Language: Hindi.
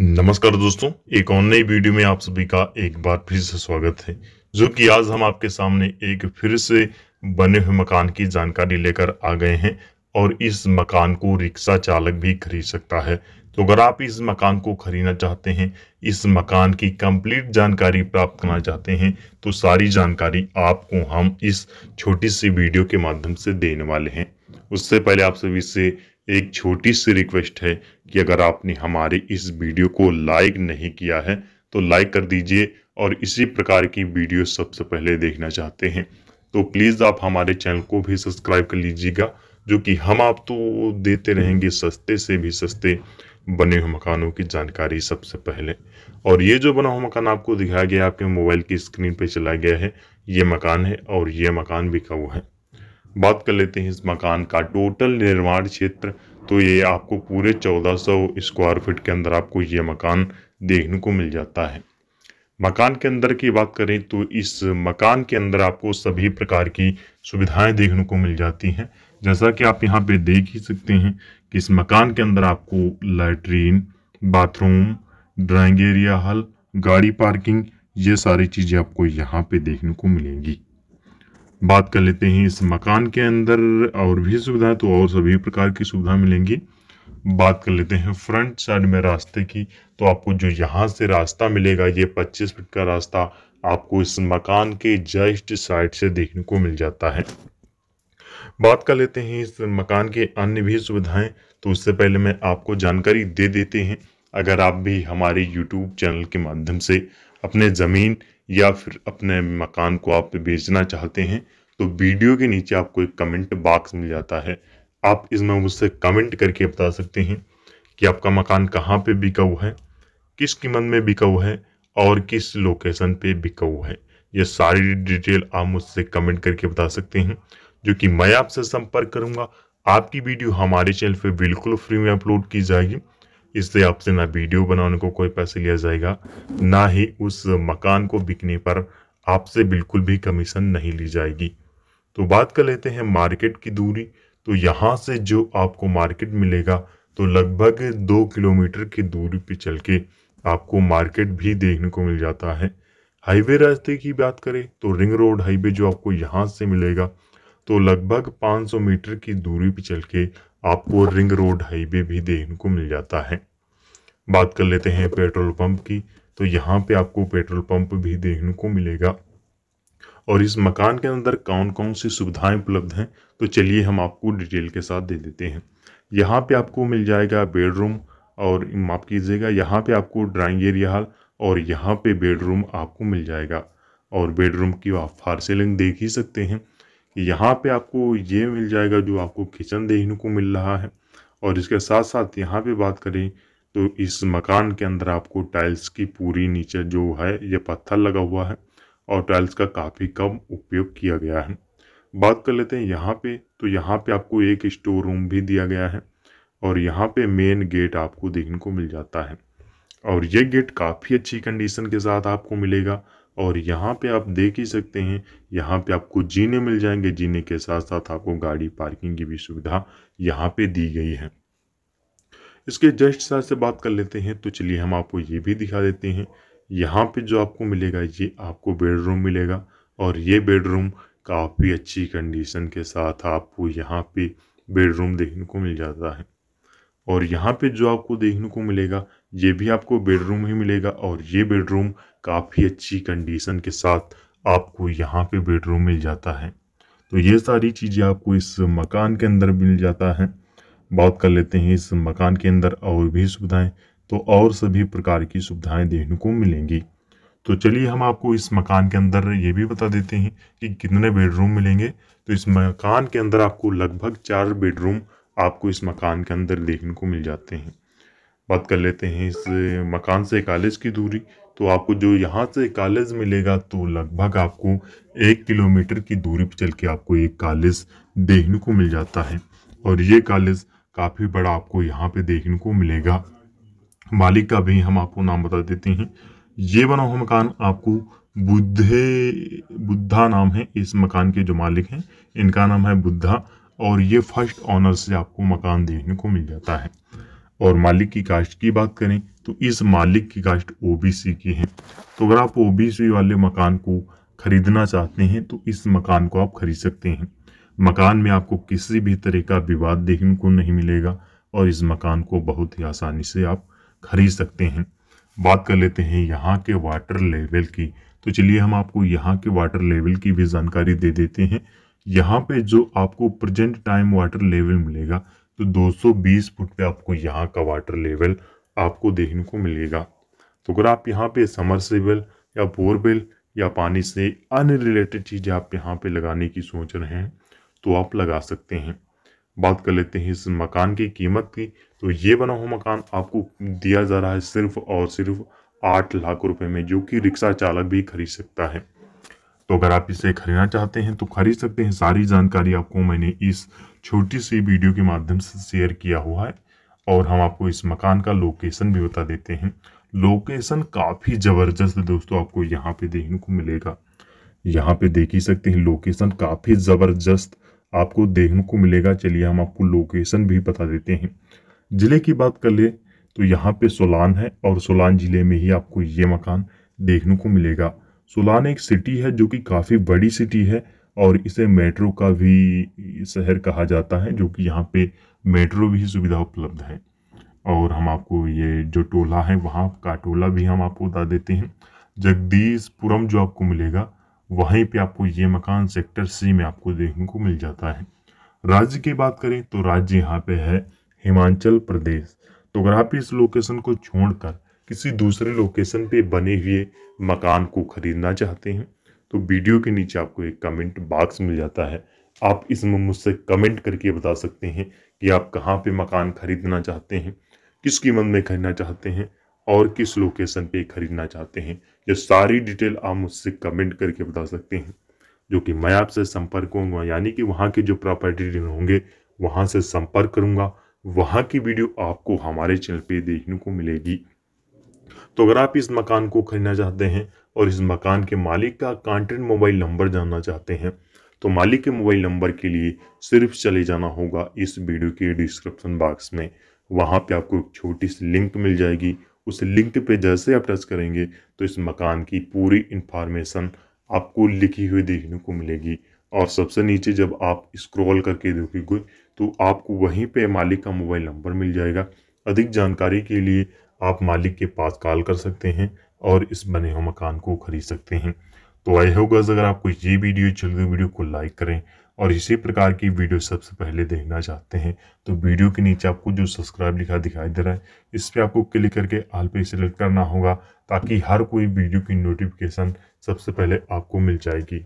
नमस्कार दोस्तों एक और नई वीडियो में आप सभी का एक बार फिर से स्वागत है जो कि आज हम आपके सामने एक फिर से बने हुए मकान की जानकारी लेकर आ गए हैं और इस मकान को रिक्शा चालक भी खरीद सकता है तो अगर आप इस मकान को खरीदना चाहते हैं इस मकान की कंप्लीट जानकारी प्राप्त करना चाहते हैं तो सारी जानकारी आपको हम इस छोटी सी वीडियो के माध्यम से देने वाले हैं उससे पहले आप सभी से एक छोटी सी रिक्वेस्ट है कि अगर आपने हमारे इस वीडियो को लाइक नहीं किया है तो लाइक कर दीजिए और इसी प्रकार की वीडियो सबसे पहले देखना चाहते हैं तो प्लीज़ आप हमारे चैनल को भी सब्सक्राइब कर लीजिएगा जो कि हम आप तो देते रहेंगे सस्ते से भी सस्ते बने हुए मकानों की जानकारी सबसे पहले और ये जो बना हुआ मकान आपको दिखाया गया आपके मोबाइल की स्क्रीन पे चला गया है ये मकान है और ये मकान बिका हुआ है बात कर लेते हैं इस मकान का टोटल निर्माण क्षेत्र तो ये आपको पूरे 1400 स्क्वायर फीट के अंदर आपको ये मकान देखने को मिल जाता है मकान के अंदर की बात करें तो इस मकान के अंदर आपको सभी प्रकार की सुविधाएं देखने को मिल जाती हैं जैसा कि आप यहाँ पे देख ही सकते हैं कि इस मकान के अंदर आपको लैट्रीन बाथरूम ड्राइंग एरिया हल गाड़ी पार्किंग ये सारी चीज़ें आपको यहाँ पे देखने को मिलेंगी बात कर लेते हैं इस मकान के अंदर और भी सुविधा तो और सभी प्रकार की सुविधा मिलेंगी बात कर लेते हैं फ्रंट साइड में रास्ते की तो आपको जो यहाँ से रास्ता मिलेगा ये 25 फीट का रास्ता आपको इस मकान के जस्ट साइड से देखने को मिल जाता है बात कर लेते हैं इस मकान के अन्य भी सुविधाएं तो उससे पहले मैं आपको जानकारी दे देते हैं अगर आप भी हमारे यूट्यूब चैनल के माध्यम से अपने ज़मीन या फिर अपने मकान को आप बेचना चाहते हैं तो वीडियो के नीचे आपको एक कमेंट बॉक्स मिल जाता है आप इसमें मुझसे कमेंट करके बता सकते हैं कि आपका मकान कहाँ पे बिका हुआ है किस कीमत में बिका हुआ है और किस लोकेशन पे बिका हुआ है ये सारी डिटेल आप मुझसे कमेंट करके बता सकते हैं जो कि मैं आपसे संपर्क करूँगा आपकी वीडियो हमारे चैनल पर बिल्कुल फ्री में अपलोड की जाएगी इससे आपसे ना वीडियो बनाने को कोई पैसे लिया जाएगा ना ही उस मकान को बिकने पर आपसे बिल्कुल भी कमीशन नहीं ली जाएगी तो बात कर लेते हैं मार्केट की दूरी तो यहाँ से जो आपको मार्केट मिलेगा तो लगभग दो किलोमीटर की दूरी पर चल के आपको मार्केट भी देखने को मिल जाता है हाईवे रास्ते की बात करें तो रिंग रोड हाईवे जो आपको यहाँ से मिलेगा तो लगभग 500 मीटर की दूरी पर चल के आपको रिंग रोड हाईवे भी देखने को मिल जाता है बात कर लेते हैं पेट्रोल पंप की तो यहाँ पे आपको पेट्रोल पंप भी देखने को मिलेगा और इस मकान के अंदर कौन कौन सी सुविधाएं उपलब्ध हैं तो चलिए हम आपको डिटेल के साथ दे देते हैं यहाँ पे आपको मिल जाएगा बेडरूम और माफ़ कीजिएगा यहाँ पे आपको ड्राइंग एरिया हाल और यहाँ पे बेडरूम आपको मिल जाएगा और बेडरूम की आप फारसेलिंग देख ही सकते हैं यहाँ पे आपको ये मिल जाएगा जो आपको किचन देखने को मिल रहा है और इसके साथ साथ यहाँ पे बात करें तो इस मकान के अंदर आपको टाइल्स की पूरी नीचे जो है ये पत्थर लगा हुआ है और टाइल्स का काफ़ी कम उपयोग किया गया है बात कर लेते हैं यहाँ पे तो यहाँ पे आपको एक स्टोर रूम भी दिया गया है और यहाँ पे मेन गेट आपको देखने को मिल जाता है और ये गेट काफ़ी अच्छी कंडीशन के साथ आपको मिलेगा और यहाँ पे आप देख ही सकते हैं यहाँ पे आपको जीने मिल जाएंगे जीने के साथ साथ आपको गाड़ी पार्किंग की भी सुविधा यहाँ पे दी गई है इसके जस्ट साथ से बात कर लेते हैं तो चलिए हम आपको ये भी दिखा देते हैं यहाँ पे जो आपको मिलेगा ये आपको बेडरूम मिलेगा और ये बेडरूम काफ़ी अच्छी कंडीशन के साथ आपको यहाँ पे बेडरूम देखने को मिल जाता है और यहाँ पे जो आपको देखने को मिलेगा ये भी आपको बेडरूम ही मिलेगा और ये बेडरूम काफ़ी अच्छी कंडीशन के साथ आपको यहाँ पे बेडरूम मिल जाता है तो ये सारी चीज़ें आपको इस मकान के अंदर मिल जाता है बात कर लेते हैं इस मकान के अंदर और भी सुविधाएं तो और सभी प्रकार की सुविधाएं देखने को मिलेंगी तो चलिए हम आपको इस मकान के अंदर ये भी बता देते हैं कि कितने बेडरूम मिलेंगे तो इस मकान के अंदर आपको लगभग चार बेडरूम आपको इस मकान के अंदर देखने को मिल जाते हैं बात कर लेते हैं इस मकान से कॉलेज की दूरी तो आपको जो यहाँ से कॉलेज मिलेगा तो लगभग आपको एक किलोमीटर की दूरी पर चल के आपको एक कॉलेज देखने को मिल जाता है और ये कॉलेज काफ़ी बड़ा आपको यहाँ पे देखने को मिलेगा मालिक का भी हम आपको नाम बता देते हैं ये बना हुआ मकान आपको बुद्धे बुद्धा नाम है इस मकान के जो मालिक हैं इनका नाम है बुद्धा और ये फर्स्ट ऑनर से आपको मकान देखने को मिल जाता है और मालिक की कास्ट की बात करें तो इस मालिक की कास्ट ओबीसी की है तो अगर आप ओबीसी वाले मकान को खरीदना चाहते हैं तो इस मकान को आप खरीद सकते हैं मकान में आपको किसी भी तरह का विवाद देखने को नहीं मिलेगा और इस मकान को बहुत ही आसानी से आप खरीद सकते हैं बात कर लेते हैं यहाँ के वाटर लेवल की तो चलिए हम आपको यहाँ के वाटर लेवल की भी जानकारी दे देते हैं यहाँ पे जो आपको प्रेजेंट टाइम वाटर लेवल मिलेगा तो 220 फुट पे आपको यहाँ का वाटर लेवल आपको देखने को मिलेगा तो अगर आप यहाँ पे समरसेबल या बोरवेल या पानी से अनरिलेटेड चीज़ें आप यहाँ पे लगाने की सोच रहे हैं तो आप लगा सकते हैं बात कर लेते हैं इस मकान की कीमत की तो ये बना हुआ मकान आपको दिया जा रहा है सिर्फ और सिर्फ आठ लाख रुपए में जो कि रिक्शा चालक भी खरीद सकता है तो अगर आप इसे खरीदना चाहते हैं तो खरीद सकते हैं सारी जानकारी आपको मैंने इस छोटी सी वीडियो के माध्यम से शेयर किया हुआ है और हम आपको इस मकान का लोकेशन भी बता देते हैं लोकेशन काफ़ी ज़बरदस्त दोस्तों आपको यहाँ पे देखने को मिलेगा यहाँ पे देख ही सकते हैं लोकेशन काफ़ी ज़बरदस्त आपको देखने को मिलेगा चलिए हम आपको लोकेशन भी बता देते हैं ज़िले की बात कर ले तो यहाँ पे सोलान है और सोलान ज़िले में ही आपको ये मकान देखने को मिलेगा सुलान एक सिटी है जो कि काफ़ी बड़ी सिटी है और इसे मेट्रो का भी शहर कहा जाता है जो कि यहाँ पे मेट्रो भी सुविधा उपलब्ध है और हम आपको ये जो टोला है वहाँ का टोला भी हम आपको बता देते हैं जगदीशपुरम जो आपको मिलेगा वहीं पे आपको ये मकान सेक्टर सी में आपको देखने को मिल जाता है राज्य की बात करें तो राज्य यहाँ पे है हिमाचल प्रदेश तो अगर आप इस लोकेशन को छोड़कर किसी दूसरे लोकेशन पे बने हुए मकान को ख़रीदना चाहते हैं तो वीडियो के नीचे आपको एक कमेंट बॉक्स मिल जाता है आप इसमें मुझसे कमेंट करके बता सकते हैं कि आप कहाँ पे मकान ख़रीदना चाहते हैं किस कीमत में खरीदना चाहते हैं और किस लोकेशन पे ख़रीदना चाहते हैं ये सारी डिटेल आप मुझसे कमेंट करके बता सकते हैं जो कि मैं आपसे संपर्क करूँगा यानी कि वहाँ के जो प्रॉपर्टी डीलर होंगे वहाँ से संपर्क करूँगा वहाँ की वीडियो आपको हमारे चैनल पर देखने को मिलेगी तो अगर आप इस मकान को खरीदना चाहते हैं और इस मकान के मालिक का कॉन्टेक्ट मोबाइल नंबर जानना चाहते हैं तो मालिक के मोबाइल नंबर के लिए सिर्फ चले जाना होगा इस वीडियो के डिस्क्रिप्शन बॉक्स में वहाँ पे आपको एक छोटी सी लिंक मिल जाएगी उस लिंक पे जैसे आप टच करेंगे तो इस मकान की पूरी इन्फॉर्मेशन आपको लिखी हुई देखने को मिलेगी और सबसे नीचे जब आप स्क्रॉल करके देखोगे तो आपको वहीं पे मालिक का मोबाइल नंबर मिल जाएगा अधिक जानकारी के लिए आप मालिक के पास कॉल कर सकते हैं और इस बने हुए मकान को खरीद सकते हैं तो आई होगा अगर आपको ये वीडियो चल गई वीडियो को लाइक करें और इसी प्रकार की वीडियो सबसे पहले देखना चाहते हैं तो वीडियो के नीचे आपको जो सब्सक्राइब लिखा दिखाई दे रहा है इस पर आपको क्लिक करके आल पे सेलेक्ट करना होगा ताकि हर कोई वीडियो की नोटिफिकेशन सबसे पहले आपको मिल जाएगी